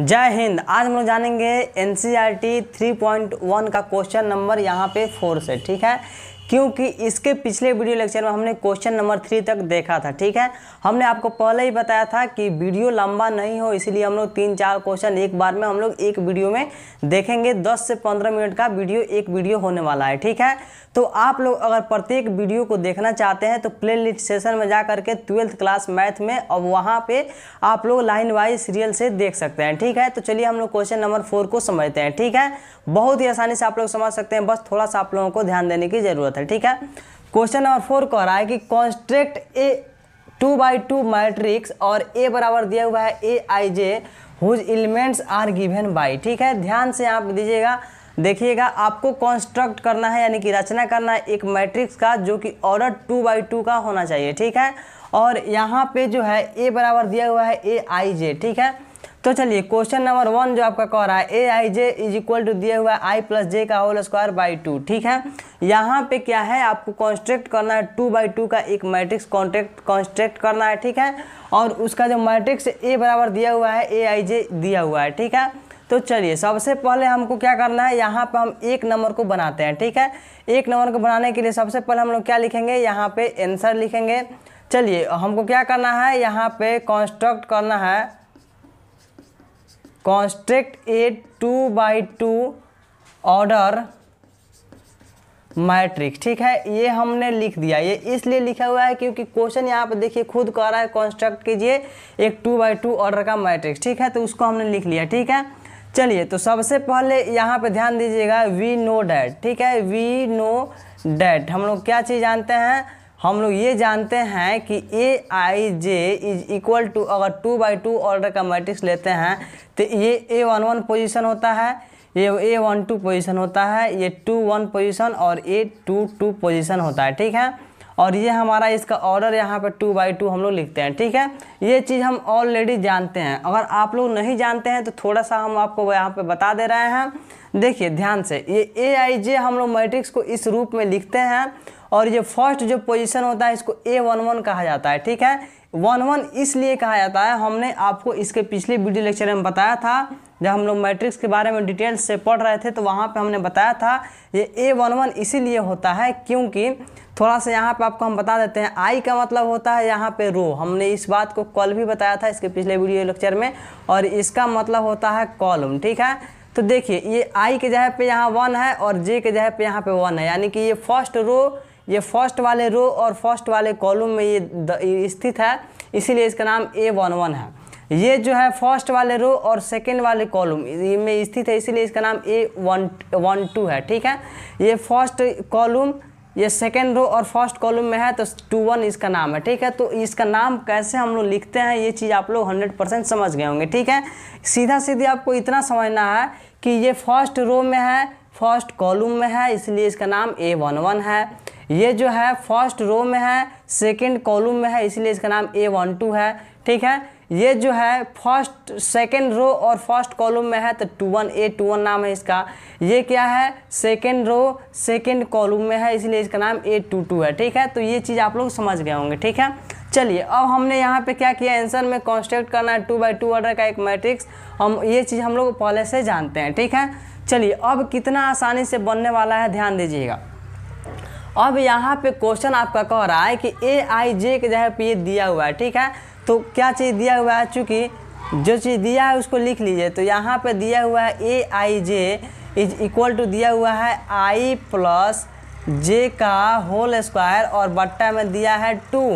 जय हिंद आज हम लोग जानेंगे N C R T three point one का क्वेश्चन नंबर यहाँ पे फोर से ठीक है क्योंकि इसके पिछले वीडियो लेक्चर में हमने क्वेश्चन नंबर थ्री तक देखा था ठीक है हमने आपको पहले ही बताया था कि वीडियो लंबा नहीं हो इसलिए हम लोग तीन चार क्वेश्चन एक बार में हम लोग एक वीडियो में देखेंगे दस से पंद्रह मिनट का वीडियो एक वीडियो होने वाला है ठीक है तो आप लोग अगर प्रत्येक वीडियो को देखना चाहते हैं तो प्ले लिस्ट सेशन में जा करके ट्वेल्थ क्लास मैथ में और वहाँ पे आप लोग लाइन वाइज सीरियल से देख सकते हैं ठीक है तो चलिए हम लोग क्वेश्चन नंबर फोर को समझते हैं ठीक है बहुत ही आसानी से आप लोग समझ सकते हैं बस थोड़ा सा आप लोगों को ध्यान देने की ज़रूरत है ठीक है क्वेश्चन नंबर फोर कह रहा है कि construct a two by two matrix और ए बराबर दिया हुआ है a i j whose elements are given by ठीक है ध्यान से आप दीजिएगा देखिएगा आपको कंस्ट्रक्ट करना है यानी कि रचना करना है एक मैट्रिक्स का जो कि ऑर्डर टू बाई टू का होना चाहिए ठीक है और यहाँ पे जो है ए बराबर दिया हुआ है ए आई जे ठीक है तो चलिए क्वेश्चन नंबर वन जो आपका कह रहा है a i j is equal to दिया हुआ है आई प्लस जे का होल स्क्वायर बाई टू ठीक है यहाँ पे क्या है आपको कॉन्स्ट्रक्ट करना है टू बाई टू का एक मैट्रिक्स कॉन्ट्रेक्ट कॉन्स्ट्रक्ट करना है ठीक है और उसका जो मैट्रिक्स ए बराबर दिया हुआ है ए आई जे दिया हुआ है ठीक है तो चलिए सबसे पहले हमको क्या करना है यहाँ पर हम एक नंबर को बनाते हैं ठीक है एक नंबर को बनाने के लिए सबसे पहले हम लोग क्या लिखेंगे यहाँ पे आंसर लिखेंगे चलिए हमको क्या करना है यहाँ पे कॉन्स्ट्रक्ट करना है construct a two by two order matrix ठीक है ये हमने लिख दिया ये इसलिए लिखा हुआ है क्योंकि क्वेश्चन यहाँ पर देखिए खुद कह रहा है कंस्ट्रक्ट कीजिए एक टू बाई टू ऑर्डर का मैट्रिक्स ठीक है तो उसको हमने लिख लिया ठीक है चलिए तो सबसे पहले यहाँ पे ध्यान दीजिएगा वी नो डैट ठीक है वी नो डैट हम लोग क्या चीज़ जानते हैं हम लोग ये जानते हैं कि a i j is equal to अगर टू बाई टू ऑर्डर का मैट्रिक्स लेते हैं तो ये ए वन वन पोजिशन होता है ये ए वन टू पोजिशन होता है ये टू वन पोजिशन और ए टू टू पोजिशन होता है ठीक है और ये हमारा इसका ऑर्डर यहाँ पर टू बाई टू हम लोग लिखते हैं ठीक है ये चीज़ हम ऑलरेडी जानते हैं अगर आप लोग नहीं जानते हैं तो थोड़ा सा हम आपको यहाँ पर बता दे रहे हैं देखिए ध्यान से ये ए आई जे हम लोग मैट्रिक्स को इस रूप में लिखते हैं और ये फर्स्ट जो पोजीशन होता है इसको ए वन वन कहा जाता है ठीक है वन वन इसलिए कहा जाता है हमने आपको इसके पिछले वीडियो लेक्चर में बताया था जब हम लोग मैट्रिक्स के बारे में डिटेल से पढ़ रहे थे तो वहाँ पे हमने बताया था ये ए वन वन इसीलिए होता है क्योंकि थोड़ा सा यहाँ पे आपको हम बता देते हैं आई का मतलब होता है यहाँ पे रो हमने इस बात को कॉल भी बताया था इसके पिछले वीडियो लेक्चर में और इसका मतलब होता है कॉलम ठीक है तो देखिए ये आई के जगह पे यहाँ वन है और जे के जगह पे यहाँ पे वन है यानी कि ये फर्स्ट रो ये फर्स्ट वाले रो और फर्स्ट वाले कॉलम में ये स्थित है इसीलिए इसका नाम ए वन वन है ये जो है फर्स्ट वाले रो और सेकेंड वाले कॉलम में स्थित है इसीलिए इसका नाम ए वन वन टू है ठीक है ये फर्स्ट कॉलम ये सेकेंड रो और फर्स्ट कॉलम में है तो टू वन इसका नाम है ठीक है तो इसका नाम कैसे हम लोग लिखते हैं ये चीज़ आप लोग हंड्रेड परसेंट समझ गए होंगे ठीक है सीधा सीधे आपको इतना समझना है कि ये फर्स्ट रो में है फर्स्ट कॉलम में है इसलिए इसका नाम ए वन वन है ये जो है फर्स्ट रो में है सेकंड कॉलम में है इसलिए इसका नाम ए वन टू है ठीक है ये जो है फर्स्ट सेकंड रो और फर्स्ट कॉलम में है तो two one a two one नाम है इसका ये क्या है सेकंड रो सेकंड कॉलम में है इसलिए इसका नाम ए टू टू है ठीक है तो ये चीज़ आप लोग समझ गए होंगे ठीक है चलिए अब हमने यहाँ पे क्या किया आंसर में कॉन्स्ट्रक्ट करना है टू बाई टू ऑर्डर का एक मैट्रिक्स हम ये चीज़ हम लोग पहले से जानते हैं ठीक है चलिए अब कितना आसानी से बनने वाला है ध्यान दीजिएगा अब यहाँ पे क्वेश्चन आपका कह रहा है कि ए आई जे के जगह पे दिया हुआ है ठीक है तो क्या चीज़ दिया हुआ है चूँकि जो चीज़ दिया है उसको लिख लीजिए तो यहाँ पे दिया हुआ है a i j is equal to दिया हुआ है आई प्लस जे का होल स्क्वायर और बट्टा में दिया है टू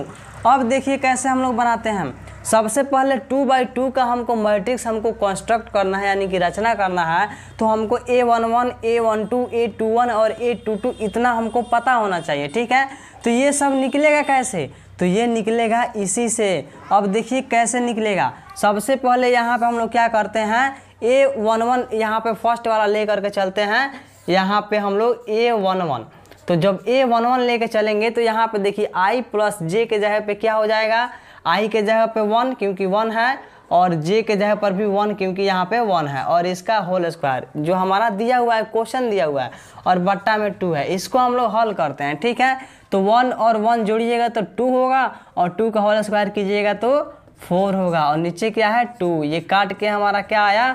अब देखिए कैसे हम लोग बनाते हैं सबसे पहले टू बाई टू का हमको मैट्रिक्स हमको कंस्ट्रक्ट करना है यानी कि रचना करना है तो हमको a one one a one two a two one और ए टू टू इतना हमको पता होना चाहिए ठीक है तो ये सब निकलेगा कैसे तो ये निकलेगा इसी से अब देखिए कैसे निकलेगा सबसे पहले यहाँ पर हम लोग क्या करते हैं ए वन वन यहाँ पर फर्स्ट वाला ले करके चलते हैं यहाँ पे हम लोग ए वन वन तो जब ए वन वन ले कर चलेंगे तो यहाँ पे देखिए आई प्लस जे के जगह पे क्या हो जाएगा आई के जगह पे वन क्योंकि वन है और जे के जगह पर भी वन क्योंकि यहाँ पे वन है और इसका होल स्क्वायर जो हमारा दिया हुआ है क्वेश्चन दिया हुआ है और बट्टा में टू है इसको हम लोग हल करते हैं ठीक है तो वन और वन जोड़िएगा तो टू होगा और टू का होल स्क्वायर कीजिएगा तो फोर होगा और नीचे क्या है टू ये काट के हमारा क्या आया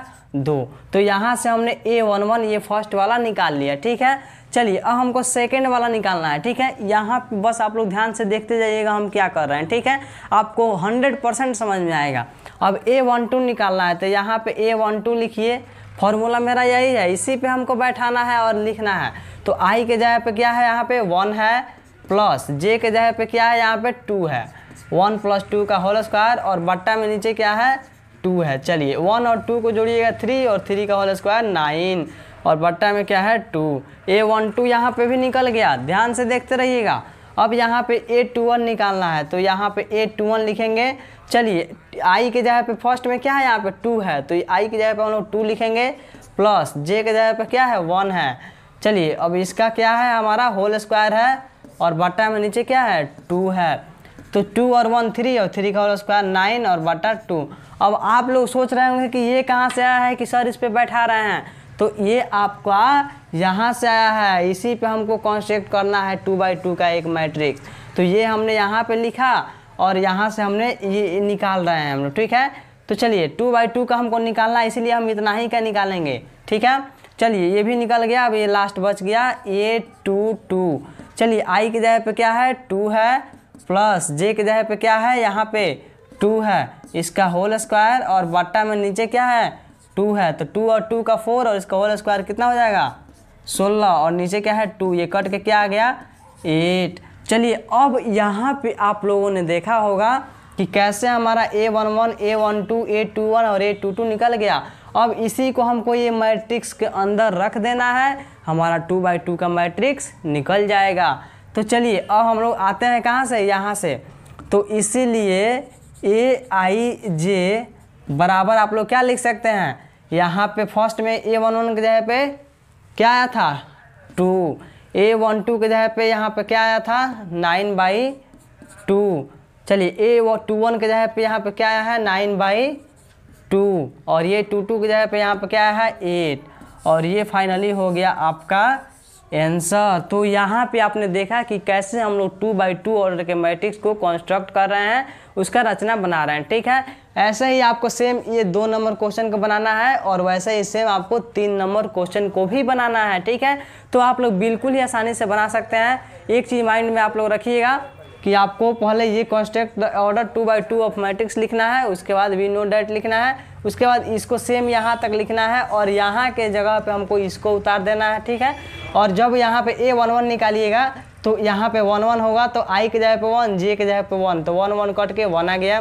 दो तो यहाँ से हमने ए वन वन ये फर्स्ट वाला निकाल लिया ठीक है चलिए अब हमको सेकेंड वाला निकालना है ठीक है यहाँ बस आप लोग ध्यान से देखते जाइएगा हम क्या कर रहे हैं ठीक है आपको हंड्रेड परसेंट समझ में आएगा अब ए वन टू निकालना है तो यहाँ पे ए वन टू लिखिए फॉर्मूला मेरा यही है इसी पे हमको बैठाना है और लिखना है तो आई के जगह पे क्या है यहाँ पे वन है प्लस जे के जगह पे क्या है यहाँ पे टू है वन प्लस टू का होल स्क्वायर और बट्टा में नीचे क्या है टू है चलिए वन और टू को जोड़िएगा थ्री और थ्री का होल स्क्वायर नाइन और बट्टा में क्या है टू ए वन टू यहाँ पर भी निकल गया ध्यान से देखते रहिएगा अब यहाँ पे ए टू वन निकालना है तो यहाँ पे ए टू वन लिखेंगे चलिए आई के जगह पे फर्स्ट में क्या है यहाँ पे टू है तो आई की जगह पे हम लोग टू लिखेंगे प्लस जे के जगह पे क्या है वन है चलिए अब इसका क्या है हमारा होल स्क्वायर है और बट्टा में नीचे क्या है टू है तो टू और वन थ्री और थ्री का होल स्क्वायर नाइन और बट्टा टू अब आप लोग सोच रहे होंगे कि ये कहाँ से आया है कि सर इस पर बैठा रहे हैं तो ये आपका यहाँ से आया है इसी पे हमको कॉन्स्ट्रेक्ट करना है टू बाई टू का एक मैट्रिक्स तो ये हमने यहाँ पे लिखा और यहाँ से हमने ये निकाल रहे हैं हम लोग ठीक है तो चलिए टू बाई टू का हमको निकालना है इसीलिए हम इतना ही का निकालेंगे ठीक है चलिए ये भी निकल गया अब ये लास्ट बच गया ए टू टू चलिए आई की जगह पे क्या है टू है प्लस जे की जगह पे क्या है यहाँ पे टू है इसका होल स्क्वायर और बट्टा में नीचे क्या है टू है तो टू और टू का फोर और इसका होल स्क्वायर कितना हो जाएगा सोलह और नीचे क्या है टू ये कट के क्या आ गया एट चलिए अब यहाँ पे आप लोगों ने देखा होगा कि कैसे हमारा a one one a one two a two one और ए टू टू निकल गया अब इसी को हमको ये मैट्रिक्स के अंदर रख देना है हमारा टू बाई टू का मैट्रिक्स निकल जाएगा तो चलिए अब हम लोग आते हैं कहाँ से यहाँ से तो इसीलिए ए आई जे बराबर आप लोग क्या लिख सकते हैं यहाँ पे फर्स्ट में ए वन वन के जगह पे क्या आया था टू ए वन टू के जगह पे यहाँ पे क्या आया था नाइन बाई टू चलिए ए व टू वन के जगह पे यहाँ पे क्या आया है नाइन बाई टू और ये टू टू के जगह पे यहाँ पे क्या आया है एट और ये फाइनली हो गया आपका एंसर तो यहाँ पे आपने देखा कि कैसे हम लोग टू बाई टू ऑर्डर के मैट्रिक्स को कंस्ट्रक्ट कर रहे हैं उसका रचना बना रहे हैं ठीक है ऐसे ही आपको सेम ये दो नंबर क्वेश्चन को बनाना है और वैसे ही सेम आपको तीन नंबर क्वेश्चन को भी बनाना है ठीक है तो आप लोग बिल्कुल ही आसानी से बना सकते हैं एक चीज़ माइंड में आप लोग रखिएगा कि आपको पहले ये construct order two by two of matrix लिखना है उसके बाद वी नो डेट लिखना है उसके बाद इसको सेम यहाँ तक लिखना है और यहाँ के जगह पे हमको इसको उतार देना है ठीक है और जब यहाँ पे ए वन वन निकालिएगा तो यहाँ पे वन वन होगा तो आई के जगह पे वन जे के जगह पे वन तो वन वन कट के वन आ गया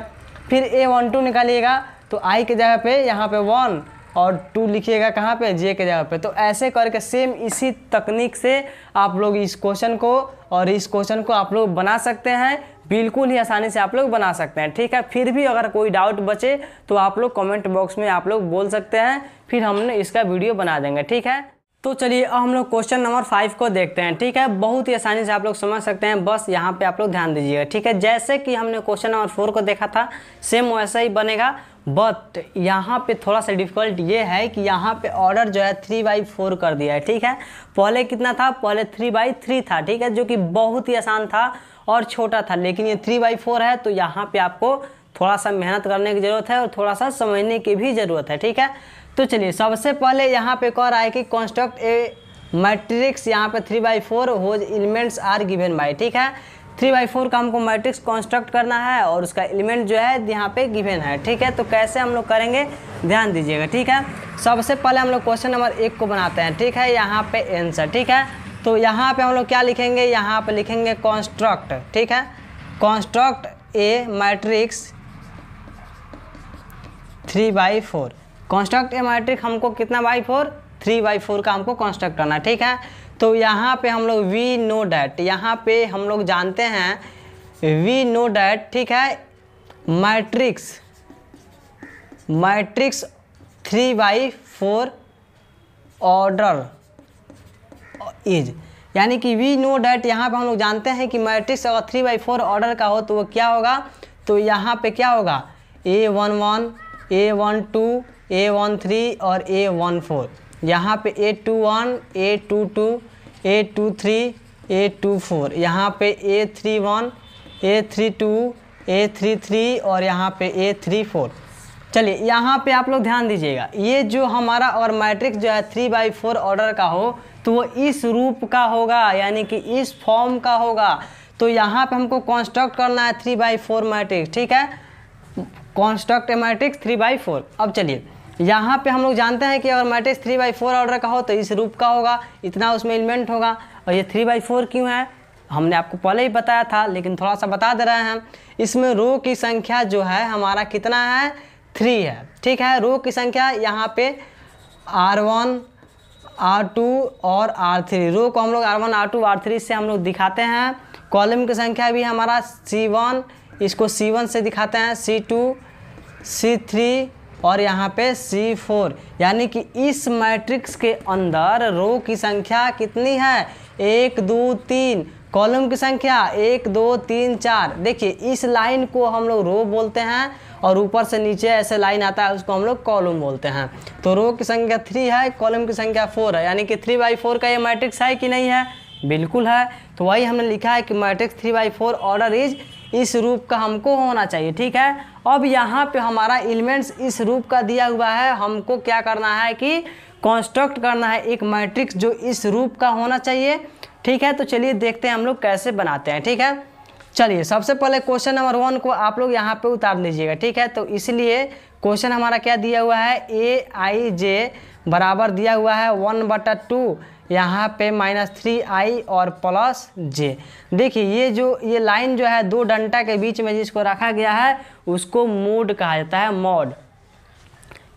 फिर ए वन टू निकालिएगा तो आई के जगह पे यहाँ पे वन और टू लिखिएगा कहाँ पे जे के जगह पे तो ऐसे करके सेम इसी तकनीक से आप लोग इस क्वेश्चन को और इस क्वेश्चन को आप लोग बना सकते हैं बिल्कुल ही आसानी से आप लोग बना सकते हैं ठीक है फिर भी अगर कोई डाउट बचे तो आप लोग कमेंट बॉक्स में आप लोग बोल सकते हैं फिर हमने इसका वीडियो बना देंगे ठीक है तो चलिए अब हम लोग क्वेश्चन नंबर फाइव को देखते हैं ठीक है बहुत ही आसानी से आप लोग समझ सकते हैं बस यहाँ पे आप लोग ध्यान दीजिएगा ठीक है जैसे कि हमने क्वेश्चन नंबर फोर को देखा था सेम वैसा ही बनेगा बट यहाँ पे थोड़ा सा डिफिकल्ट ये है कि यहाँ पे ऑर्डर जो है थ्री बाई फोर कर दिया है ठीक है पहले कितना था पहले थ्री बाई थ्री था ठीक है जो कि बहुत ही आसान था और छोटा था लेकिन ये थ्री बाई फोर है तो यहाँ पे आपको थोड़ा सा मेहनत करने की ज़रूरत है और थोड़ा सा समझने की भी ज़रूरत है ठीक है तो चलिए सबसे पहले यहाँ पे कह रहा है कि कॉन्स्ट्रक्ट ए मैट्रिक्स यहाँ पे three by four whose elements are given by ठीक है थ्री बाई फोर का हमको मैट्रिक्स कॉन्स्ट्रक्ट करना है और उसका एलिमेंट जो है यहाँ पे गिवेन है ठीक है तो कैसे हम लोग करेंगे ध्यान दीजिएगा ठीक है सबसे पहले हम लोग क्वेश्चन नंबर एक को बनाते हैं ठीक है यहाँ पे एंसर ठीक है तो यहाँ पे हम लोग क्या लिखेंगे यहाँ पे लिखेंगे कॉन्स्ट्रक्ट ठीक है construct a matrix three by four construct a matrix हमको कितना by four three by four का हमको कॉन्स्ट्रक्ट करना ठीक है तो यहाँ पे हम लोग वी नो डैट यहाँ पे हम लोग जानते हैं वी नो डैट ठीक है matrix matrix three by four order is यानी कि वी नो डैट यहाँ पे हम लोग जानते हैं कि मैट्रिक्स अगर थ्री बाई फोर ऑर्डर का हो तो वो क्या होगा तो यहाँ पे क्या होगा a one one a one two a one three और ए वन फोर यहाँ पे a two one a two two a two three a two four यहाँ पे a three one a three two a three three और यहाँ पे a three four चलिए यहाँ पे आप लोग ध्यान दीजिएगा ये जो हमारा और मैट्रिक्स जो है थ्री बाई फोर ऑर्डर का हो तो वो इस रूप का होगा यानी कि इस फॉर्म का होगा तो यहाँ पे हमको कंस्ट्रक्ट करना है थ्री बाई फोर मैट्रिक्स ठीक है construct a matrix three by four अब चलिए यहाँ पे हम लोग जानते हैं कि अगर matrix three by four order का हो तो इस रूप का होगा इतना उसमें एलिमेंट होगा और ये थ्री बाई फोर क्यों है हमने आपको पहले ही बताया था लेकिन थोड़ा सा बता दे रहे हैं इसमें रो की संख्या जो है हमारा कितना है थ्री है ठीक है रो की संख्या यहाँ पे आर वन आर टू और आर थ्री रो को हम लोग R one R two R three से हम लोग दिखाते हैं कॉलम की संख्या भी हमारा सी वन इसको C1 से दिखाते हैं C2, C3 और यहाँ पे C4 यानी कि इस मैट्रिक्स के अंदर रो की संख्या कितनी है एक दो तीन कॉलम की संख्या एक दो तीन चार देखिए इस लाइन को हम लोग रो बोलते हैं और ऊपर से नीचे ऐसे लाइन आता है उसको हम लोग कॉलम बोलते हैं तो रो की संख्या थ्री है कॉलम की संख्या फोर है यानी कि थ्री बाई फोर का ये मैट्रिक्स है कि नहीं है बिल्कुल है तो वही हमने लिखा है कि matrix three by four order is इस रूप का हमको होना चाहिए ठीक है अब यहाँ पे हमारा एलिमेंट्स इस रूप का दिया हुआ है हमको क्या करना है कि कंस्ट्रक्ट करना है एक मैट्रिक्स जो इस रूप का होना चाहिए ठीक है तो चलिए देखते हैं हम लोग कैसे बनाते हैं ठीक है चलिए सबसे पहले क्वेश्चन नंबर वन को आप लोग यहाँ पे उतार लीजिएगा ठीक है तो इसलिए क्वेश्चन हमारा क्या दिया हुआ है ए आई जे बराबर दिया हुआ है वन बटा टू यहाँ पे माइनस थ्री आई और प्लस जे देखिए ये जो ये लाइन जो है दो डंटा के बीच में जिसको रखा गया है उसको मोड कहा जाता है मोड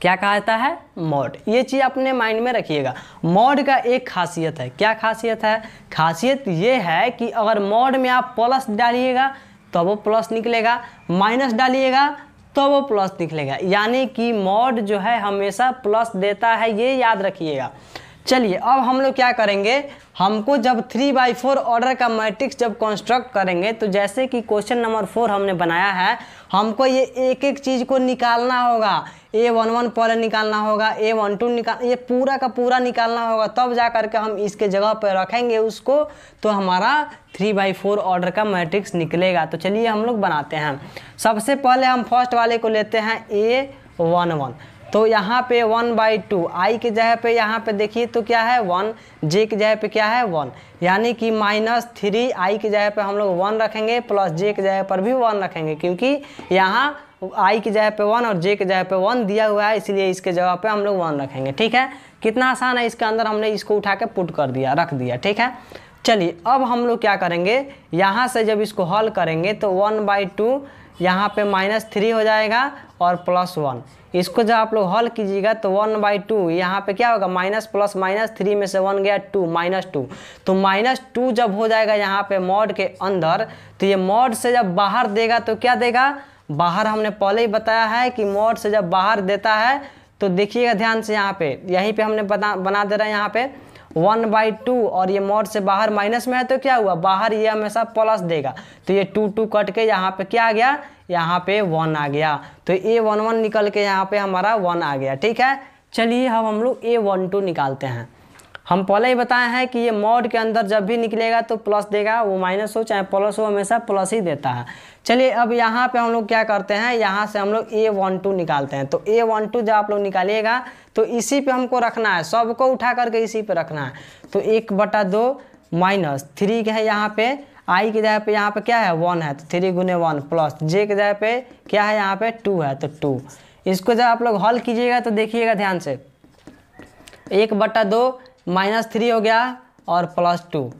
क्या कहा जाता है मॉड ये चीज़ अपने माइंड में रखिएगा मॉड का एक खासियत है क्या खासियत है खासियत ये है कि अगर मॉड में आप प्लस डालिएगा तो वो प्लस निकलेगा माइनस डालिएगा तो वो प्लस निकलेगा यानी कि मॉड जो है हमेशा प्लस देता है ये याद रखिएगा चलिए अब हम लोग क्या करेंगे हमको जब थ्री बाई फोर ऑर्डर का मैट्रिक्स जब कंस्ट्रक्ट करेंगे तो जैसे कि क्वेश्चन नंबर फोर हमने बनाया है हमको ये एक एक चीज़ को निकालना होगा ए वन वन पहले निकालना होगा ए वन टू निकाल ये पूरा का पूरा निकालना होगा तब जा करके हम इसके जगह पर रखेंगे उसको तो हमारा थ्री बाई फोर ऑर्डर का मैट्रिक्स निकलेगा तो चलिए हम लोग बनाते हैं सबसे पहले हम फर्स्ट वाले को लेते हैं ए वन वन तो यहाँ पे वन बाई टू आई की जगह पे यहाँ पे देखिए तो क्या है वन जे की जगह पे क्या है वन यानी कि माइनस थ्री आई की जगह पे हम लोग वन रखेंगे प्लस जे की जगह पर भी वन रखेंगे क्योंकि यहाँ आई की जगह पे वन और जे के जगह पे वन दिया हुआ है इसलिए इसके जगह पे हम लोग वन रखेंगे ठीक है कितना आसान है इसके अंदर हमने इसको उठा के पुट कर दिया रख दिया ठीक है चलिए अब हम लोग क्या करेंगे यहाँ से जब इसको हल करेंगे तो वन बाई टू यहाँ पे माइनस थ्री हो जाएगा और प्लस वन इसको जब आप लोग हल कीजिएगा तो वन बाई टू यहाँ पर क्या होगा माइनस प्लस माइनस थ्री में से वन गया टू माइनस टू तो माइनस टू जब हो जाएगा यहाँ पे मॉड के अंदर तो ये मॉड से जब बाहर देगा तो क्या देगा बाहर हमने पहले ही बताया है कि मॉड से जब बाहर देता है तो देखिएगा ध्यान से यहाँ पे यहीं पे हमने बना बना दे रहा है यहाँ पे वन बाई टू और ये मोड से बाहर माइनस में है तो क्या हुआ बाहर ये हमेशा प्लस देगा तो ये टू टू कट के यहाँ पे क्या आ गया यहाँ पे वन आ गया तो ए वन वन निकल के यहाँ पे हमारा वन आ गया ठीक है चलिए अब हम लोग ए वन टू निकालते हैं हम पहले ही बताए हैं कि ये मॉड के अंदर जब भी निकलेगा तो प्लस देगा वो माइनस हो चाहे प्लस हो हमेशा प्लस ही देता है चलिए अब यहाँ पे हम लोग क्या करते हैं यहाँ से हम लोग ए वन टू निकालते हैं तो ए वन टू जब आप लोग निकालिएगा तो इसी पे हमको रखना है सबको उठा करके इसी पे रखना है तो एक बटा दो माइनस थ्री है यहाँ पे आई की जगह पे यहाँ पे क्या है वन है तो थ्री गुने वन प्लस जे के जगह पे क्या है यहाँ पे टू है तो टू इसको जब आप लोग हल कीजिएगा तो देखिएगा ध्यान से एक बटा दो माइनस थ्री हो गया और प्लस टू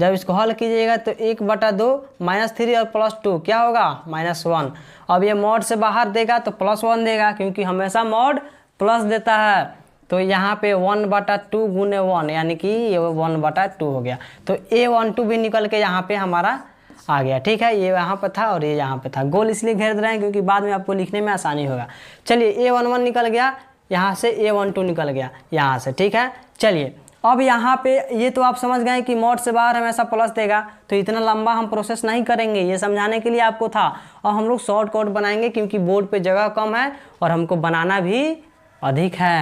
जब इसको हल कीजिएगा तो एक बटा दो माइनस थ्री और प्लस टू क्या होगा माइनस वन अब ये मोड से बाहर देगा तो प्लस वन देगा क्योंकि हमेशा मोड प्लस देता है तो यहाँ पे वन बटा टू गुने वन यानी कि ये वन बटा टू हो गया तो ए वन टू भी निकल के यहाँ पे हमारा आ गया ठीक है ये यहाँ पर था और ये यहाँ पर था गोल इसलिए घेर रहे हैं क्योंकि बाद में आपको लिखने में आसानी होगा चलिए ए वन वन निकल गया यहाँ से ए वन टू निकल गया यहाँ से ठीक है चलिए अब यहाँ पे ये तो आप समझ गए कि मोड से बाहर हमेशा प्लस देगा तो इतना लंबा हम प्रोसेस नहीं करेंगे ये समझाने के लिए आपको था और हम लोग शॉर्टकट बनाएंगे क्योंकि बोर्ड पे जगह कम है और हमको बनाना भी अधिक है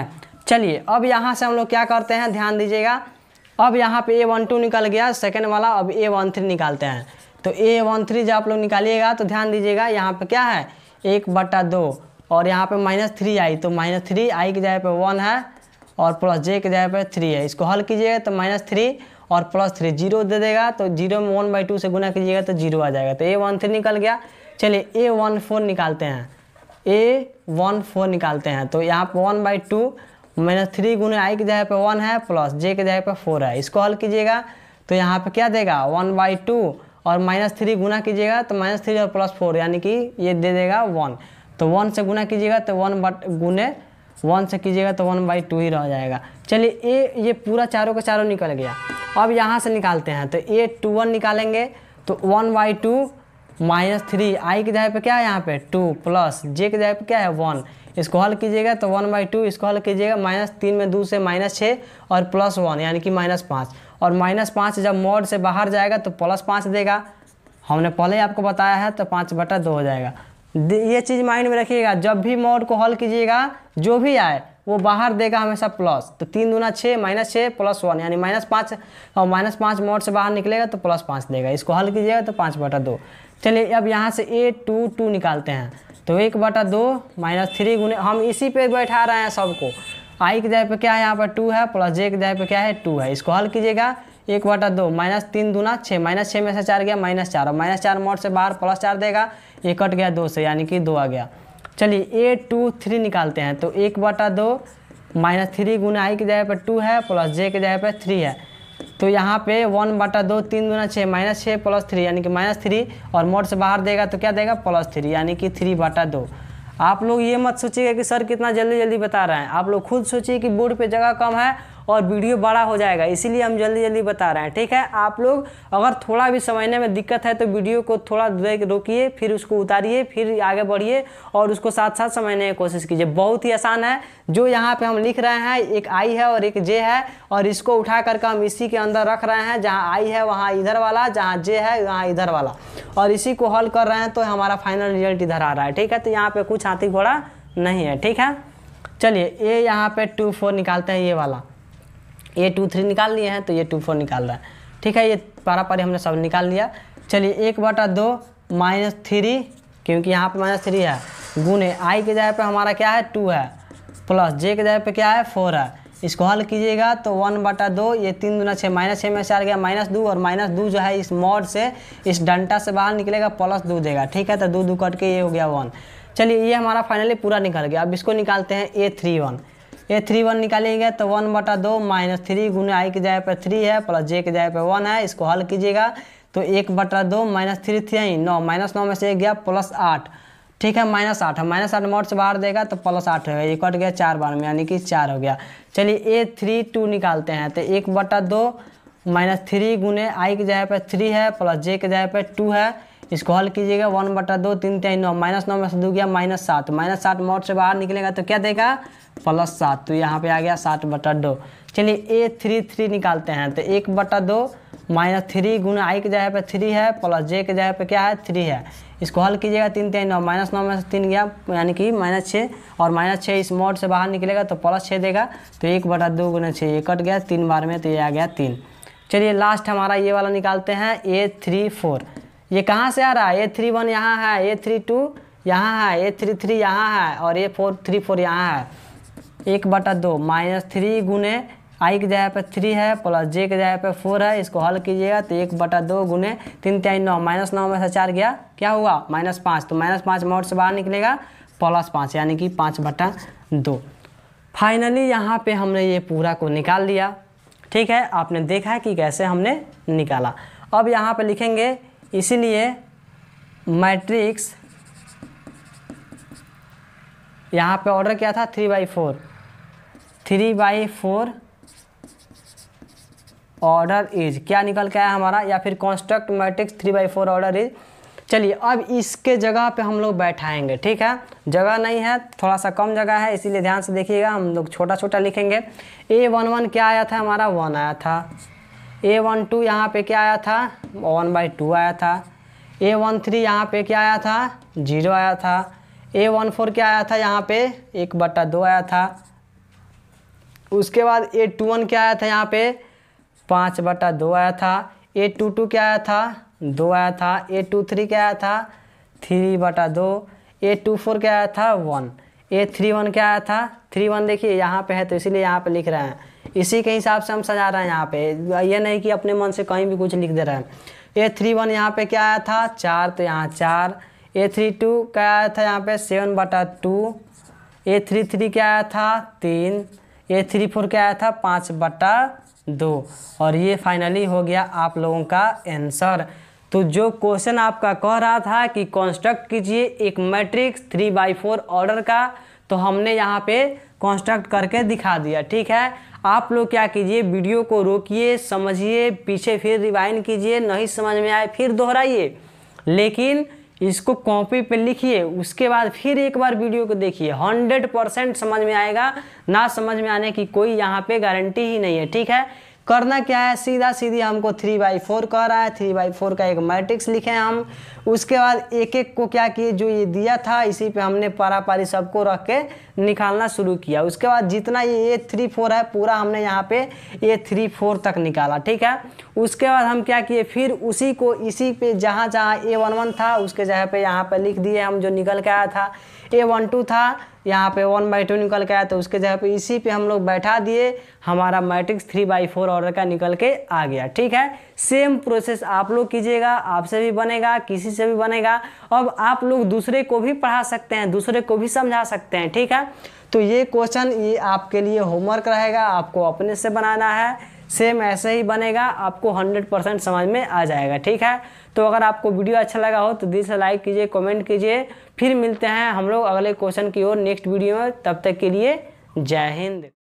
चलिए अब यहाँ से हम लोग क्या करते हैं ध्यान दीजिएगा अब यहाँ पे ए वन टू निकल गया सेकेंड वाला अब ए वन थ्री निकालते हैं तो ए वन थ्री जब आप लोग निकालिएगा तो ध्यान दीजिएगा यहाँ पर क्या है एक बटा दो और यहाँ पर माइनस थ्री आई तो माइनस थ्री आई की जगह पर वन है और प्लस जे के जगह पर थ्री है इसको हल कीजिएगा तो माइनस थ्री और प्लस थ्री जीरो दे देगा तो जीरो में वन बाई टू से गुना कीजिएगा तो जीरो आ जाएगा तो ए वन थ्री निकल गया चलिए ए वन फोर निकालते हैं ए वन फोर निकालते हैं तो यहाँ पर one by two minus three गुने आई की जगह पर वन है प्लस जे के जगह पर फोर है इसको हल कीजिएगा तो यहाँ पर क्या देगा वन बाई टू और माइनस थ्री गुना कीजिएगा तो माइनस थ्री और प्लस फोर यानी कि ये दे देगा वन तो वन से गुना कीजिएगा तो वन बट गुने वन से कीजिएगा तो वन बाई टू ही रह जाएगा चलिए ए ये पूरा चारों का चारों निकल गया अब यहाँ से निकालते हैं तो ए टू वन निकालेंगे तो one by two minus three i की जगह पे क्या है यहाँ पे टू प्लस जे की जगह पे क्या है वन इसको हल कीजिएगा तो वन बाई टू इसको हल कीजिएगा माइनस तीन में दो से माइनस छः और प्लस वन यानी कि माइनस पाँच और माइनस पाँच जब मोड से बाहर जाएगा तो प्लस पाँच देगा हमने पहले ही आपको बताया है तो पाँच बटा दो हो जाएगा ये चीज़ माइंड में रखिएगा जब भी मोड को हल कीजिएगा जो भी आए वो बाहर देगा हमेशा प्लस तो तीन दूना छः माइनस छः प्लस वन यानी माइनस पाँच और माइनस पाँच मोड से बाहर निकलेगा तो प्लस पाँच देगा इसको हल कीजिएगा तो पाँच बटा दो चलिए अब यहाँ से ए टू टू निकालते हैं तो एक बटा दो माइनस थ्री गुने हम इसी पे बैठा रहे हैं सबको आई के जाए पे क्या है यहाँ पर टू है प्लस जे के जगह पे क्या है टू है इसको हल कीजिएगा एक बटा दो माइनस तीन दूना छः माइनस छः में से चार गया माइनस चार और माइनस चार मोड से बाहर प्लस चार देगा ये कट गया दो से यानी कि दो आ गया चलिए ए टू थ्री निकालते हैं तो एक बटा दो माइनस थ्री गुना आई की जगह पर टू है प्लस जे की जगह पर थ्री है तो यहाँ पे वन बटा दो तीन गुना छः माइनस छः प्लस थ्री यानी कि माइनस थ्री और मोड से बाहर देगा तो क्या देगा प्लस थ्री यानी कि थ्री बटा दो आप लोग ये मत सोचिएगा कि सर कितना जल्दी जल्दी बता रहे हैं आप लोग खुद सोचिए कि बोर्ड पे जगह कम है और वीडियो बड़ा हो जाएगा इसीलिए हम जल्दी जल्दी बता रहे हैं ठीक है आप लोग अगर थोड़ा भी समझने में दिक्कत है तो वीडियो को थोड़ा रोकिए फिर उसको उतारिए फिर आगे बढ़िए और उसको साथ साथ समझने की कोशिश कीजिए बहुत ही आसान है जो यहाँ पे हम लिख रहे हैं एक आई है और एक जे है और इसको उठा करके हम इसी के अंदर रख रहे हैं जहाँ आई है वहाँ इधर वाला जहाँ जे है वहाँ इधर वाला और इसी को हल कर रहे हैं तो हमारा फाइनल रिजल्ट इधर आ रहा है ठीक है तो यहाँ पर कुछ हाथी घोड़ा नहीं है ठीक है चलिए ये यहाँ पे टू फोर निकालते हैं ये वाला ये टू थ्री निकाल लिए हैं तो ये टू फोर निकाल रहा है ठीक है ये पारा पारी हमने सब निकाल लिया चलिए एक बटा दो माइनस थ्री क्योंकि यहाँ पर माइनस थ्री है गुने आई के जगह पर हमारा क्या है टू है प्लस जे के जगह पर क्या है फोर है इसको हल कीजिएगा तो वन बटा दो ये तीन दुना छः माइनस छः में से आ गया माइनस दो और माइनस दो जो है इस मॉड से इस डंटा से बाहर निकलेगा प्लस दो देगा ठीक है तो दो दो कट के ये हो गया वन चलिए ये हमारा फाइनली पूरा निकल गया अब इसको निकालते हैं ए थ्री वन ये थ्री वन निकालेंगे तो वन बटा दो माइनस थ्री गुना आई की जगह पर थ्री है प्लस जे की जगह पर वन है इसको हल कीजिएगा तो एक बटा दो माइनस थ्री थ्री नौ माइनस नौ में से एक गया प्लस आठ ठीक है माइनस आठ माइनस आठ मोट से बाहर देगा तो प्लस आठ होगा ये कट गया चार बार में यानी कि चार हो गया चलिए ए थ्री टू निकालते हैं तो एक बटा दो माइनस थ्री गुने आई की जगह पर थ्री है प्लस जे के जगह पर टू है इसको हल कीजिएगा वन बटा दो तीन तीन नौ माइनस नौ में से दो गया माइनस सात माइनस सात मोट से बाहर निकलेगा तो क्या देगा प्लस सात तो यहाँ पे आ गया सात बटा दो चलिए ए थ्री थ्री निकालते हैं तो एक बटा दो माइनस थ्री गुना आई के जगह पे थ्री है प्लस जे के जगह पे क्या है थ्री है इसको हल कीजिएगा तीन तीन नौ माइनस नौ में से तीन गया यानी कि माइनस छः और माइनस छः इस मोड से बाहर निकलेगा तो प्लस छः देगा तो एक बटा दो गुना छः ये कट गया तीन बार में तो ये आ गया तीन चलिए लास्ट हमारा ये वाला निकालते हैं ए थ्री फोर ये कहाँ से आ रहा है ए थ्री वन यहाँ है ए थ्री टू यहाँ है ए थ्री थ्री यहाँ है और ए फोर थ्री फोर यहाँ है एक बटा दो माइनस थ्री गुने आई की जगह पर थ्री है प्लस जे की जगह पर फोर है इसको हल कीजिएगा तो एक बटा दो गुने तीन तीन नौ माइनस नौ में से चार गया क्या हुआ माइनस पाँच तो माइनस पाँच मोड से बाहर निकलेगा प्लस पाँच यानी कि पाँच बटा दो फाइनली यहाँ पे हमने ये पूरा को निकाल लिया ठीक है आपने देखा है कि कैसे हमने निकाला अब यहाँ पर लिखेंगे इसीलिए मैट्रिक्स यहाँ पे ऑर्डर क्या था three by four three by four order is क्या निकल के आया हमारा या फिर construct matrix three by four order is चलिए अब इसके जगह पे हम लोग बैठाएंगे ठीक है जगह नहीं है थोड़ा सा कम जगह है इसीलिए ध्यान से देखिएगा हम लोग छोटा छोटा लिखेंगे ए वन वन क्या आया था हमारा वन आया था ए वन टू यहाँ पर क्या आया था वन बाई टू आया था ए वन थ्री यहाँ पे क्या आया था जीरो आया था ए वन फोर क्या आया था यहाँ पे एक बट्टा दो आया था उसके बाद ए टू वन क्या आया था यहाँ पे पाँच बटा दो आया था ए टू टू क्या आया था दो आया था ए टू थ्री क्या आया था थ्री बटा दो ए टू फोर क्या आया था वन ए थ्री वन क्या आया था थ्री वन देखिए यहाँ पे है तो इसीलिए यहाँ पे लिख रहे हैं इसी के हिसाब से हम सजा रहे हैं यहाँ पे ये नहीं कि अपने मन से कहीं भी कुछ लिख दे रहे हैं ए थ्री वन यहाँ पे क्या आया था चार तो यहाँ चार ए थ्री टू क्या आया था यहाँ पे सेवन बटा टू ए थ्री थ्री क्या आया था तीन ए थ्री फोर क्या आया था पाँच बटा दो और ये फाइनली हो गया आप लोगों का आंसर तो जो क्वेश्चन आपका कह रहा था कि कंस्ट्रक्ट कीजिए एक matrix three by four order का तो हमने यहाँ पे कंस्ट्रक्ट करके दिखा दिया ठीक है आप लोग क्या कीजिए वीडियो को रोकिए समझिए पीछे फिर रिवाइन कीजिए नहीं समझ में आए फिर दोहराइए लेकिन इसको कॉपी पे लिखिए उसके बाद फिर एक बार वीडियो को देखिए हंड्रेड परसेंट समझ में आएगा ना समझ में आने की कोई यहाँ पे गारंटी ही नहीं है ठीक है करना क्या है सीधा सीधी हमको थ्री बाई फोर कह रहा है थ्री बाई फोर का एक मैट्रिक्स लिखे हम उसके बाद एक एक को क्या किए जो ये दिया था इसी पे हमने पारा पारी सबको रख के निकालना शुरू किया उसके बाद जितना ये ए थ्री फोर है पूरा हमने यहाँ पे ए थ्री फोर तक निकाला ठीक है उसके बाद हम क्या किए फिर उसी को इसी पे जहाँ जहाँ ए वन वन था उसके जगह पे यहाँ पे लिख दिए हम जो निकल के आया था ए वन टू था यहाँ पे वन बाई टू निकल के आया तो उसके जगह पे इसी पे हम लोग बैठा दिए हमारा matrix three by four order का निकल के आ गया ठीक है सेम प्रोसेस आप लोग कीजिएगा आपसे भी बनेगा किसी से भी बनेगा अब आप लोग दूसरे को भी पढ़ा सकते हैं दूसरे को भी समझा सकते हैं ठीक है तो ये क्वेश्चन ये आपके लिए होमवर्क रहेगा आपको अपने से बनाना है सेम ऐसे ही बनेगा आपको हंड्रेड परसेंट समझ में आ जाएगा ठीक है तो अगर आपको वीडियो अच्छा लगा हो तो दिल से लाइक कीजिए कमेंट कीजिए फिर मिलते हैं हम लोग अगले क्वेश्चन की ओर नेक्स्ट वीडियो में तब तक के लिए जय हिंद